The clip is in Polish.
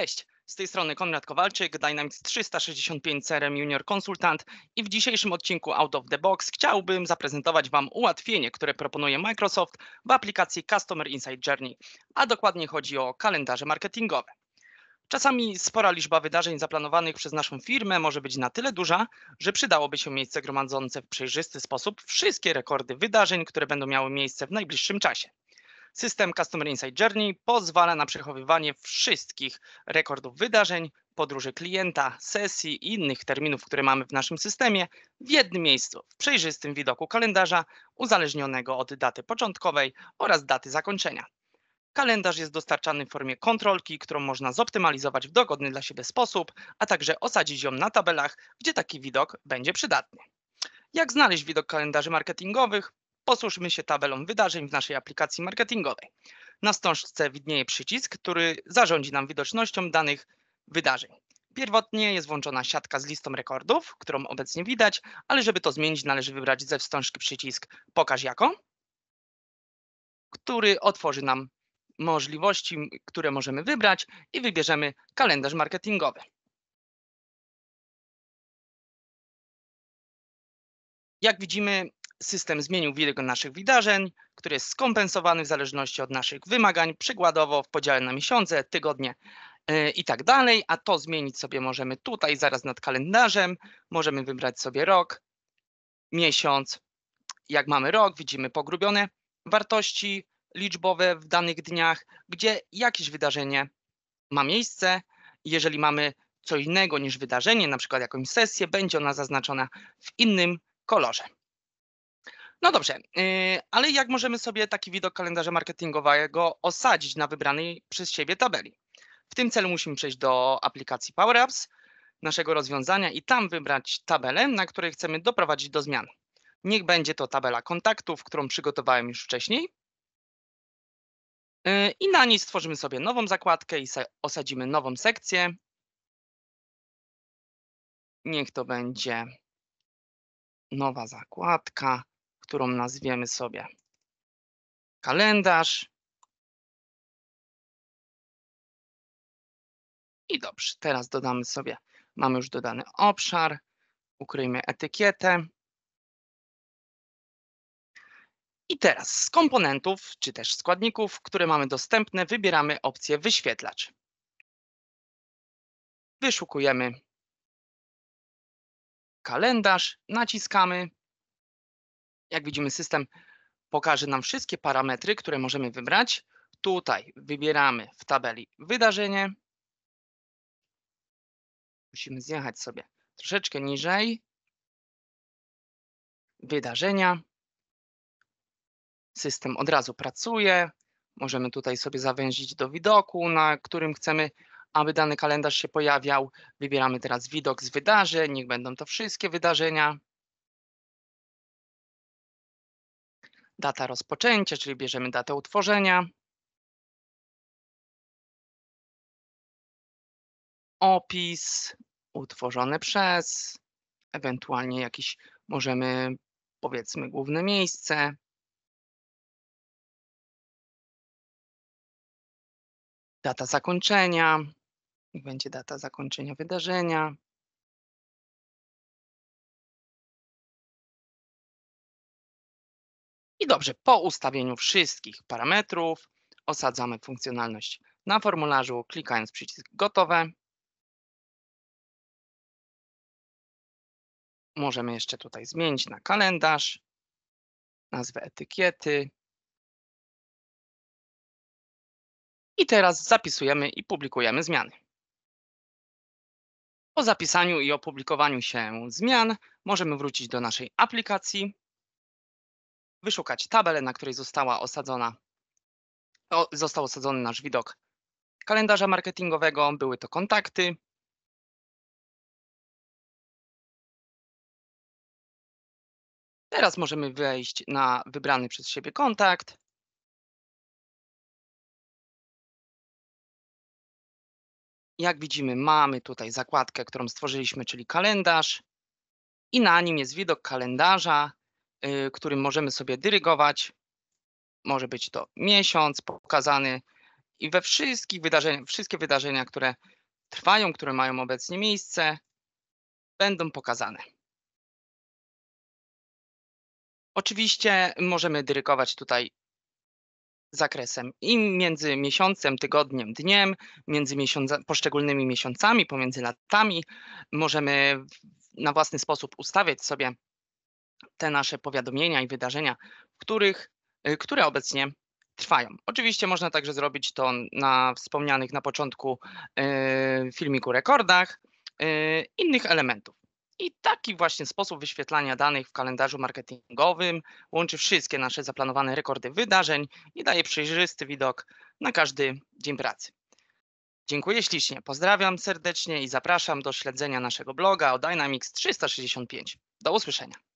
Cześć! Z tej strony Konrad Kowalczyk, Dynamics 365 CRM Junior Konsultant i w dzisiejszym odcinku Out of the Box chciałbym zaprezentować Wam ułatwienie, które proponuje Microsoft w aplikacji Customer Insight Journey, a dokładnie chodzi o kalendarze marketingowe. Czasami spora liczba wydarzeń zaplanowanych przez naszą firmę może być na tyle duża, że przydałoby się miejsce gromadzące w przejrzysty sposób wszystkie rekordy wydarzeń, które będą miały miejsce w najbliższym czasie. System Customer Insight Journey pozwala na przechowywanie wszystkich rekordów wydarzeń, podróży klienta, sesji i innych terminów, które mamy w naszym systemie w jednym miejscu, w przejrzystym widoku kalendarza uzależnionego od daty początkowej oraz daty zakończenia. Kalendarz jest dostarczany w formie kontrolki, którą można zoptymalizować w dogodny dla siebie sposób, a także osadzić ją na tabelach, gdzie taki widok będzie przydatny. Jak znaleźć widok kalendarzy marketingowych? Posłużmy się tabelą wydarzeń w naszej aplikacji marketingowej. Na stążce widnieje przycisk, który zarządzi nam widocznością danych wydarzeń. Pierwotnie jest włączona siatka z listą rekordów, którą obecnie widać, ale żeby to zmienić należy wybrać ze wstążki przycisk Pokaż jako, który otworzy nam możliwości, które możemy wybrać i wybierzemy kalendarz marketingowy. Jak widzimy, system zmienił wielkość naszych wydarzeń, który jest skompensowany w zależności od naszych wymagań, przykładowo w podziale na miesiące, tygodnie y, i tak dalej, a to zmienić sobie możemy tutaj, zaraz nad kalendarzem, możemy wybrać sobie rok, miesiąc, jak mamy rok, widzimy pogrubione wartości liczbowe w danych dniach, gdzie jakieś wydarzenie ma miejsce, jeżeli mamy co innego niż wydarzenie, na przykład jakąś sesję, będzie ona zaznaczona w innym kolorze. No dobrze, y, ale jak możemy sobie taki widok kalendarza marketingowego osadzić na wybranej przez siebie tabeli? W tym celu musimy przejść do aplikacji Power Apps, naszego rozwiązania i tam wybrać tabelę, na której chcemy doprowadzić do zmian. Niech będzie to tabela kontaktów, którą przygotowałem już wcześniej. Y, I na niej stworzymy sobie nową zakładkę i osadzimy nową sekcję. Niech to będzie nowa zakładka którą nazwiemy sobie kalendarz. I dobrze, teraz dodamy sobie, mamy już dodany obszar, ukryjmy etykietę. I teraz z komponentów, czy też składników, które mamy dostępne, wybieramy opcję wyświetlacz. Wyszukujemy kalendarz, naciskamy jak widzimy, system pokaże nam wszystkie parametry, które możemy wybrać. Tutaj wybieramy w tabeli wydarzenie. Musimy zjechać sobie troszeczkę niżej. Wydarzenia. System od razu pracuje. Możemy tutaj sobie zawęzić do widoku, na którym chcemy, aby dany kalendarz się pojawiał. Wybieramy teraz widok z wydarzeń. Niech będą to wszystkie wydarzenia. data rozpoczęcia, czyli bierzemy datę utworzenia. Opis utworzony przez, ewentualnie jakiś możemy powiedzmy główne miejsce. Data zakończenia, będzie data zakończenia wydarzenia. I dobrze, po ustawieniu wszystkich parametrów osadzamy funkcjonalność na formularzu, klikając przycisk gotowe. Możemy jeszcze tutaj zmienić na kalendarz, nazwę etykiety. I teraz zapisujemy i publikujemy zmiany. Po zapisaniu i opublikowaniu się zmian możemy wrócić do naszej aplikacji Wyszukać tabelę, na której została osadzona, o, został osadzony nasz widok kalendarza marketingowego, były to kontakty. Teraz możemy wejść na wybrany przez siebie kontakt. Jak widzimy, mamy tutaj zakładkę, którą stworzyliśmy, czyli kalendarz i na nim jest widok kalendarza Y, którym możemy sobie dyrygować. Może być to miesiąc pokazany i we wszystkich wydarzeniach, wszystkie wydarzenia, które trwają, które mają obecnie miejsce, będą pokazane. Oczywiście możemy dyrygować tutaj zakresem i między miesiącem, tygodniem, dniem, między poszczególnymi miesiącami, pomiędzy latami. Możemy na własny sposób ustawiać sobie te nasze powiadomienia i wydarzenia, których, y, które obecnie trwają. Oczywiście można także zrobić to na wspomnianych na początku y, filmiku rekordach y, innych elementów. I taki właśnie sposób wyświetlania danych w kalendarzu marketingowym łączy wszystkie nasze zaplanowane rekordy wydarzeń i daje przejrzysty widok na każdy dzień pracy. Dziękuję ślicznie, pozdrawiam serdecznie i zapraszam do śledzenia naszego bloga o Dynamics 365. Do usłyszenia.